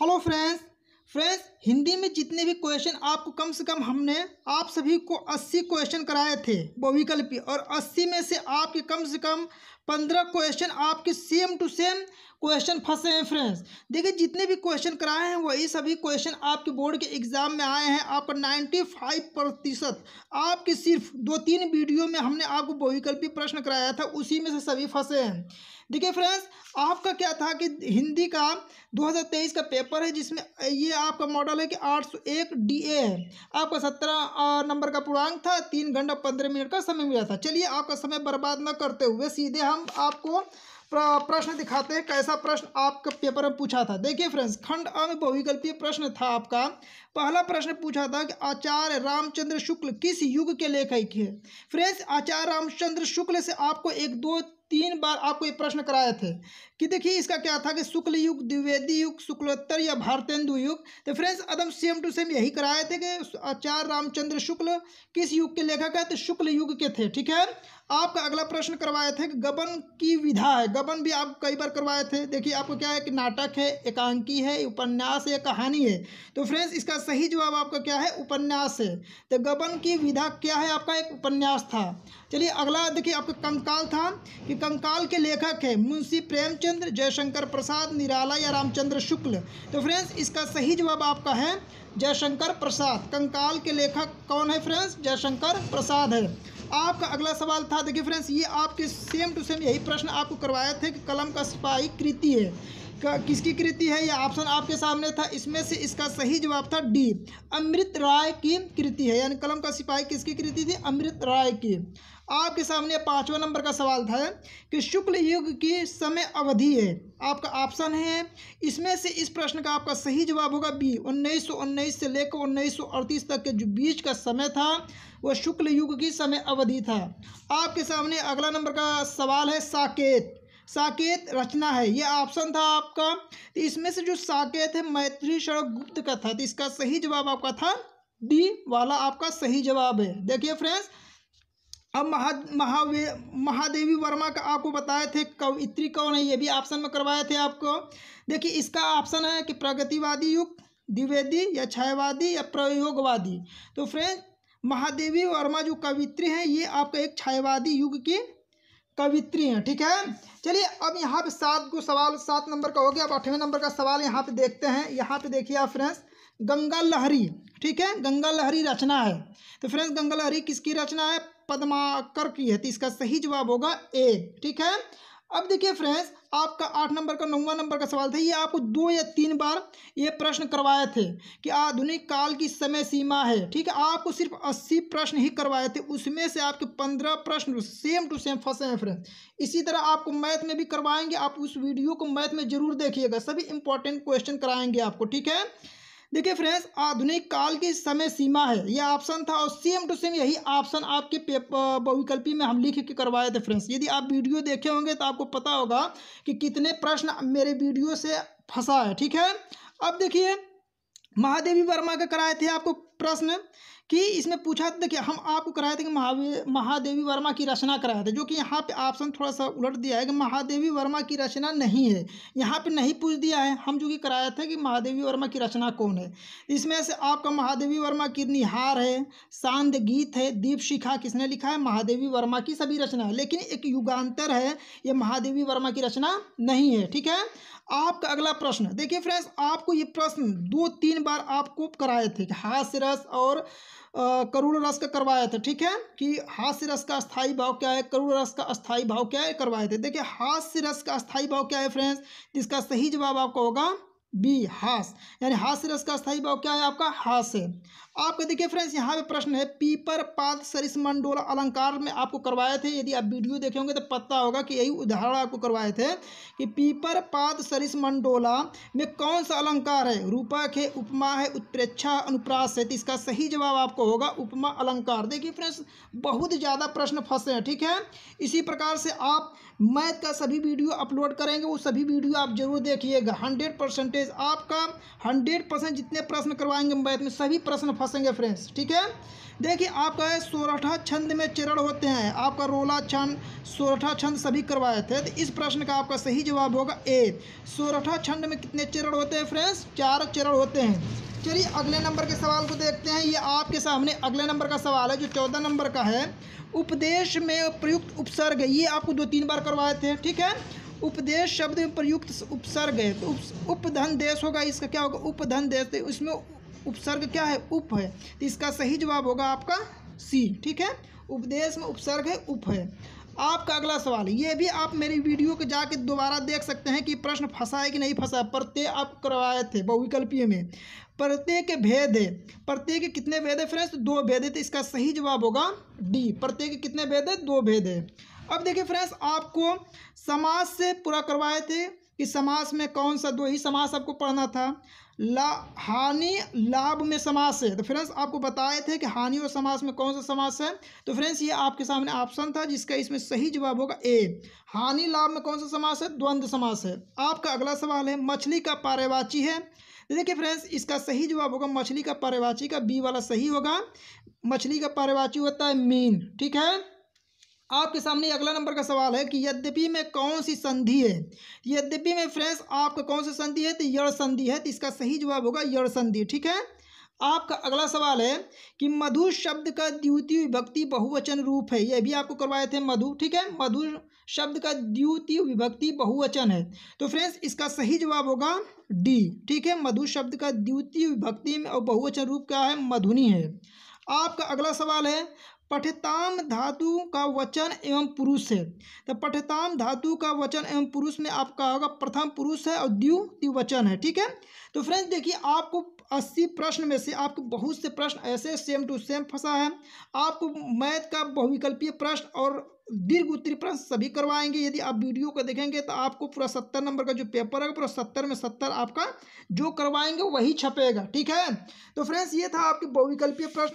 hello friends friends Hindi में जितने भी क्वेश्चन आपको कम से कम हमने आप सभी को 80 क्वेश्चन कराए थे बहुविकल्पी और 80 में से आपके कम से कम पंद्रह क्वेश्चन आपके सेम टू सेम क्वेश्चन फंसे हैं फ्रेंड्स देखिए जितने भी क्वेश्चन कराए हैं वही सभी क्वेश्चन आपके बोर्ड के एग्ज़ाम में आए हैं आपका नाइन्टी फाइव प्रतिशत आपके सिर्फ दो तीन वीडियो में हमने आपको बहुविकल्पी प्रश्न कराया था उसी में से सभी फंसे हैं देखिए फ्रेंड्स आपका क्या था कि हिंदी का 2023 का पेपर है जिसमें ये आपका मॉडल है कि आठ सौ एक डी ए है आपका सत्रह नंबर का पूर्णांक था तीन घंटा पंद्रह मिनट का समय मिला था चलिए आपका समय बर्बाद न करते हुए सीधे हम हाँ हम आपको प्रश्न दिखाते हैं कैसा प्रश्न आपका पेपर में पूछा था देखिए फ्रेंड्स खंड अ में बहुविकल्पीय प्रश्न था आपका पहला प्रश्न पूछा था कि आचार्य रामचंद्र शुक्ल किस युग के लेखक है फ्रेंड्स आचार्य रामचंद्र शुक्ल से आपको एक दो तीन बार आपको ये प्रश्न कराए थे कि देखिए इसका क्या था कि शुक्ल युग द्विवेदी युग शुक्लोत्तर या भारतेंदु युग तो फ्रेंड्स एकदम सेम टू सेम यही कराए थे कि आचार्य रामचंद्र शुक्ल किस युग के लेखक है तो शुक्ल युग के थे ठीक है आपका अगला प्रश्न करवाए थे कि गबन की विधा है गबन भी आप कई बार करवाए थे देखिए आपको क्या है कि नाटक है एकांकी है उपन्यास है कहानी है तो फ्रेंड्स इसका सही जवाब आपका क्या है उपन्यास है तो गबन की विधा क्या है आपका एक उपन्यास था चलिए अगला देखिए आपका कंकाल था कि कंकाल के लेखक है मुंशी प्रेमचंद्र जयशंकर प्रसाद निराला या रामचंद्र शुक्ल तो फ्रेंड्स इसका सही जवाब आपका है जयशंकर प्रसाद कंकाल के लेखक कौन है फ्रेंड्स जयशंकर प्रसाद है आपका अगला सवाल था देखिए फ्रेंड्स ये आपके सेम टू सेम यही प्रश्न आपको करवाया थे कि कलम का सिपाही कृति है का किसकी कृति है यह ऑप्शन आपके सामने था इसमें से इसका सही जवाब था डी अमृत राय की कृति है यानी कलम का सिपाही किसकी कृति थी अमृत राय की आपके सामने पाँचवा नंबर का सवाल था कि शुक्ल युग की समय अवधि है आपका ऑप्शन है इसमें से इस प्रश्न का आपका सही जवाब होगा बी उन्नीस सौ उन्नीस से लेकर उन्नीस सौ अड़तीस तक के जो बीच का समय था वह शुक्ल युग की समय अवधि था आपके सामने अगला नंबर का सवाल है साकेत साकेत रचना है ये ऑप्शन था आपका तो इसमें से जो साकेत है मैत्री सड़क गुप्त का था तो इसका सही जवाब आपका था डी वाला आपका सही जवाब है देखिए फ्रेंड्स अब महा महावे महादेवी वर्मा का आपको बताए थे कवित्री कौन है ये भी ऑप्शन में करवाए थे आपको देखिए इसका ऑप्शन है कि प्रगतिवादी युग द्विवेदी या छायावादी या प्रयोगवादी तो फ्रेंड्स महादेवी वर्मा जो कवित्री हैं ये आपका एक छायावादी युग की कवित्री हैं ठीक है चलिए अब यहाँ पे सात को सवाल सात नंबर का हो गया अब आठवें नंबर का सवाल यहाँ पे देखते हैं यहाँ पे देखिए आप फ्रेंड्स गंगा लहरी ठीक है गंगा लहरी रचना है तो फ्रेंड्स गंगा लहरी किसकी रचना है पदमाकर की है तो इसका सही जवाब होगा ए ठीक है अब देखिए फ्रेंड्स आपका आठ नंबर का नौवा नंबर का सवाल था ये आपको दो या तीन बार ये प्रश्न करवाए थे कि आधुनिक काल की समय सीमा है ठीक है आपको सिर्फ अस्सी प्रश्न ही करवाए थे उसमें से आपके पंद्रह प्रश्न सेम टू सेम फंसे हैं फ्रेंड्स इसी तरह आपको मैथ में भी करवाएंगे आप उस वीडियो को मैथ में जरूर देखिएगा सभी इंपॉर्टेंट क्वेश्चन कराएंगे आपको ठीक है देखिए फ्रेंड्स आधुनिक काल की समय सीमा है यह ऑप्शन था और सेम टू सेम यही ऑप्शन आपके पेपर बहुविकल्पी में हम लिख के करवाए थे फ्रेंड्स यदि आप वीडियो देखे होंगे तो आपको पता होगा कि कितने प्रश्न मेरे वीडियो से फंसा है ठीक है अब देखिए महादेवी वर्मा का कराए थे आपको प्रश्न कि इसमें पूछा था देखिए हम आपको कराए थे कि महावे महादेवी वर्मा की रचना कराए थे जो कि यहाँ पे ऑप्शन थोड़ा सा उलट दिया है कि महादेवी वर्मा की रचना नहीं है यहाँ पे नहीं पूछ दिया है हम जो कि कराया था कि महादेवी वर्मा की रचना कौन है इसमें से आपका महादेवी वर्मा की निहार है शांत गीत है दीप शिखा किसने लिखा है महादेवी वर्मा की सभी रचना है लेकिन एक युगांतर है ये महादेवी वर्मा की रचना नहीं है ठीक है आपका अगला प्रश्न देखिए फ्रेंड्स आपको ये प्रश्न दो तीन बार आपको कराए थे हास्य रस और करुण रस का करवाया था ठीक है कि हास्य रस का स्थाई भाव क्या है करुण रस का स्थाई भाव क्या है करवाए थे देखिए हास्य रस का स्थाई भाव क्या है फ्रेंड्स इसका सही जवाब आपका होगा बी हास यानी हास्य रस का स्थाई भाव क्या है आपका हास्य आपको देखिए फ्रेंड्स यहाँ पे प्रश्न है पीपर पाद सरिस अलंकार में आपको करवाए थे यदि आप वीडियो देखे होंगे तो पता होगा कि यही उदाहरण आपको करवाए थे कि पीपर पाद सरिस मंडोला में कौन सा अलंकार है रूपक है उपमा है उत्प्रेक्षा अनुप्रास है तो इसका सही जवाब आपको होगा उपमा अलंकार देखिए फ्रेंड्स बहुत ज़्यादा प्रश्न फंसे हैं ठीक है इसी प्रकार से आप मैथ का सभी वीडियो अपलोड करेंगे वो सभी वीडियो आप जरूर देखिएगा हंड्रेड परसेंटेज आपका हंड्रेड परसेंट जितने प्रश्न करवाएंगे मैथ में सभी प्रश्न फंसेंगे फ्रेंड्स ठीक है देखिए आपका है सोरठा छंद में चरण होते हैं आपका रोला छंद सोरठा छंद सभी करवाए थे तो इस प्रश्न का आपका सही जवाब होगा ए सोरठा छंद में कितने चरण होते हैं फ्रेंड्स चार चरण होते हैं चलिए अगले नंबर के सवाल को देखते हैं ये आपके सामने अगले नंबर का सवाल है जो चौदह नंबर का है उपदेश में प्रयुक्त उपसर्ग ये आपको दो तीन बार करवाए थे ठीक है उपदेश शब्द में प्रयुक्त उपसर्ग है तो उप, उपधन देश होगा इसका क्या होगा उपधन देश तो इसमें उपसर्ग क्या है उप है तो इसका सही जवाब होगा आपका सी ठीक है उपदेश में उपसर्ग है उप है आपका अगला सवाल ये भी आप मेरी वीडियो को जाके दोबारा देख सकते हैं कि प्रश्न फंसा है कि नहीं फंसा प्रत्यय आप करवाए थे बहुविकल्पीय में प्रत्यय के भेद है प्रत्यय के कितने भेद है फ्रेंड्स दो भेद है तो इसका सही जवाब होगा डी प्रत्यय के कितने भेद है दो भेद है अब देखिए फ्रेंड्स आपको समाज से पूरा करवाए थे कि समास में कौन सा दो ही समास आपको पढ़ना था ला हानि लाभ में समास है तो फ्रेंड्स आपको बताए थे कि हानि और समास में कौन सा समास है तो फ्रेंड्स ये आपके सामने ऑप्शन था जिसका इसमें सही जवाब होगा ए हानि लाभ में कौन सा समास है द्वंद्व समास है आपका अगला सवाल है मछली का पारेवाची है देखिए फ्रेंड्स इसका सही जवाब होगा मछली का पारेवाची का बी वाला सही होगा मछली का पारेवाची होता है मीन ठीक है आपके सामने अगला नंबर का सवाल है कि यद्यपि में कौन सी संधि है यद्यपि में फ्रेंड्स आपका कौन सी संधि है तो यड़ संधि है तो इसका सही जवाब होगा यड़ संधि ठीक है आपका अगला सवाल है कि मधु शब्द का द्वितीय विभक्ति बहुवचन रूप है यह भी आपको करवाए थे मधु ठीक है मधु शब्द का द्वितीय विभक्ति बहुवचन है तो फ्रेंड्स इसका सही जवाब होगा डी ठीक है मधु शब्द का द्वितीय विभक्ति में और बहुवचन रूप क्या है मधुनी है आपका अगला सवाल है पठताम धातु का वचन एवं पुरुष है तो पठताम धातु का वचन एवं पुरुष में आपका होगा प्रथम पुरुष है और द्यु द्विवचन है ठीक है तो फ्रेंड्स देखिए आपको अस्सी प्रश्न में से आपको बहुत से प्रश्न ऐसे सेम टू सेम फंसा है आपको मैथ का बहुविकल्पीय प्रश्न और दीर्घ उत्तरी प्रश्न सभी करवाएंगे यदि आप वीडियो को देखेंगे तो आपको पूरा सत्तर नंबर का जो पेपर है पूरा सत्तर में सत्तर आपका जो करवाएंगे वही छपेगा ठीक है तो फ्रेंड्स ये था आपके बहुविकल्पीय प्रश्न